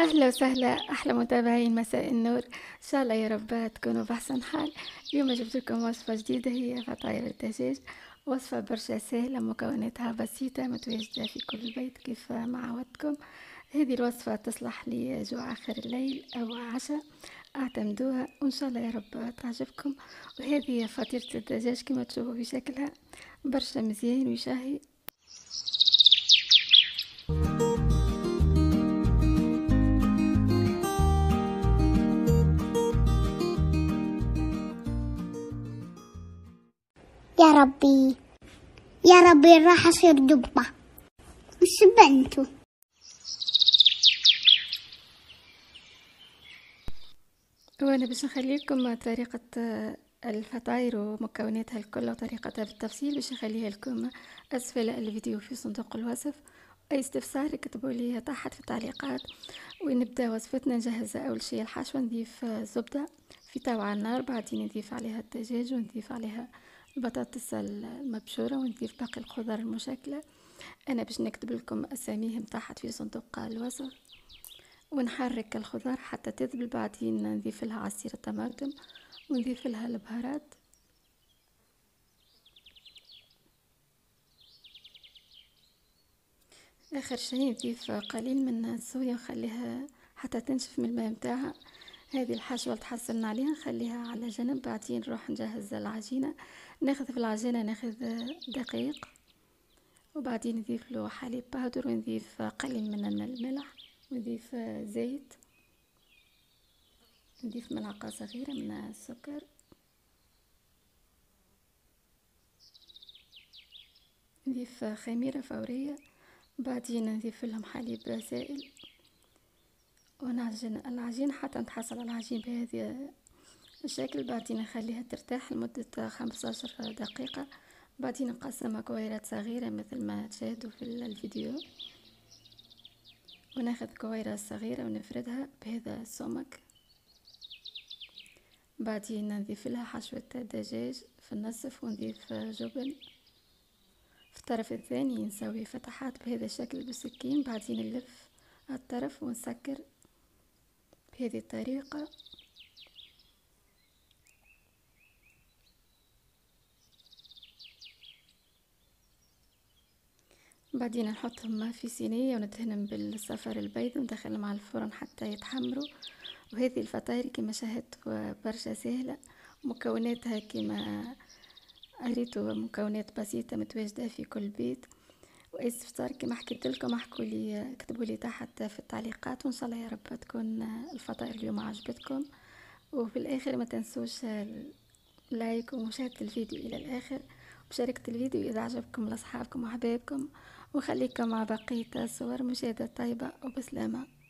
أهلا وسهلا أحلى متابعين مساء النور إن شاء الله يا رب تكونوا بأحسن حال اليوم جبت لكم وصفة جديدة هي فطاير الدجاج وصفة برشا سهلة مكوناتها بسيطة متواجدة في كل بيت كيف ما عودتكم هذه الوصفة تصلح لجوع آخر الليل أو عشاء اعتمدوها وإن شاء الله يا رب تعجبكم وهذه فطيرة الدجاج كما تشوفوا في شكلها برشا مزيان ويشهي يا ربي يا ربي راح أصير دبة بنتو وأنا باش نخليكم طريقة آه، الفطاير ومكوناتها الكل وطريقتها بالتفصيل باش نخليها لكم أسفل الفيديو في صندوق الوصف أي استفسار كتبوا لي تحت في التعليقات ونبدأ وصفتنا نجهز أول شيء الحشوة نضيف زبدة في توا النار بعدين نضيف عليها الدجاج ونضيف عليها البطاطس المبشورة ونضيف باقي الخضر المشكلة أنا باش نكتب لكم أساميهم تحت في صندوق الوصف ونحرك الخضار حتى تذبل بعدين نضيف لها عصير الطماطم ونضيف لها البهارات آخر شيء نضيف قليل من الصويا ونخليها حتى تنشف من الماء متاعها هذه الحشوة اللي تحصلنا عليها نخليها على جنب بعدين نروح نجهز العجينة ناخذ في العجينة ناخذ دقيق وبعدين نضيف له حليب بودر ونضيف قليل من الملح ونضيف زيت نضيف ملعقة صغيرة من السكر نضيف خميرة فورية بعدين نضيف لهم حليب سائل ونعجن العجين حتى نتحصل على العجين بهذه الشكل بعدين نخليها ترتاح لمدة خمسة عشر دقيقة بعدين نقسمها كويرات صغيرة مثل ما تشاهدوا في الفيديو وناخذ كويرة صغيرة ونفردها بهذا السمك بعدين نضيف لها حشوة دجاج في النصف ونضيف جبن في الطرف الثاني نسوي فتحات بهذا الشكل بالسكين بعدين نلف الطرف ونسكر بهذه الطريقة بعدين نحطهم في صينية وندهنهم بالصفر البيض وندخلهم على الفرن حتى يتحمروا وهذه الفطاير كما شاهدت برشا سهلة مكوناتها كما قريتوا مكونات بسيطة متواجدة في كل بيت واذا صار كما حكيت لكم احكوا لي كتبوا لي تحت في التعليقات وان شاء الله يا رب تكون الفطائر اليوم عجبتكم وفي الاخر ما تنسوش لايك ومشاهده الفيديو الى الاخر ومشاركه الفيديو اذا عجبكم لاصحابكم واحبابكم وخليكم مع بقيه الصور مشاهده طيبه وبسلامه